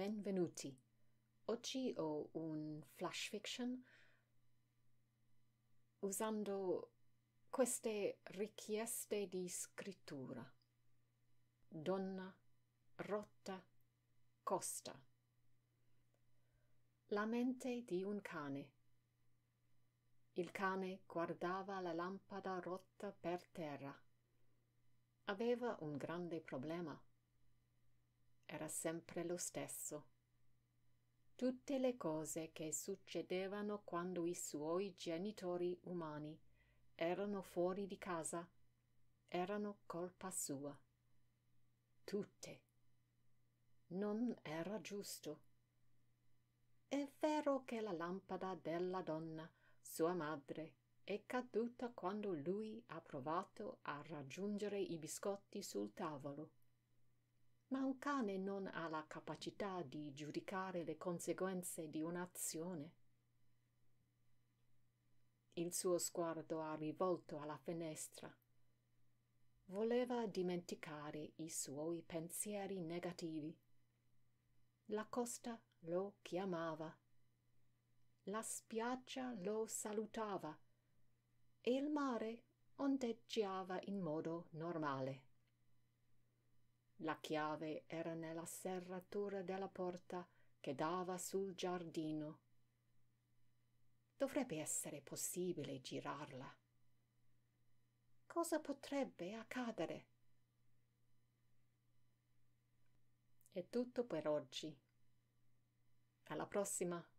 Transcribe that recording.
Benvenuti. Oggi ho un flash fiction usando queste richieste di scrittura. Donna Rotta Costa. La mente di un cane. Il cane guardava la lampada rotta per terra. Aveva un grande problema era sempre lo stesso. Tutte le cose che succedevano quando i suoi genitori umani erano fuori di casa erano colpa sua. Tutte. Non era giusto. È vero che la lampada della donna, sua madre, è caduta quando lui ha provato a raggiungere i biscotti sul tavolo un cane non ha la capacità di giudicare le conseguenze di un'azione. Il suo sguardo ha rivolto alla finestra. Voleva dimenticare i suoi pensieri negativi. La costa lo chiamava. La spiaggia lo salutava e il mare ondeggiava in modo normale. La chiave era nella serratura della porta che dava sul giardino. Dovrebbe essere possibile girarla. Cosa potrebbe accadere? È tutto per oggi. Alla prossima!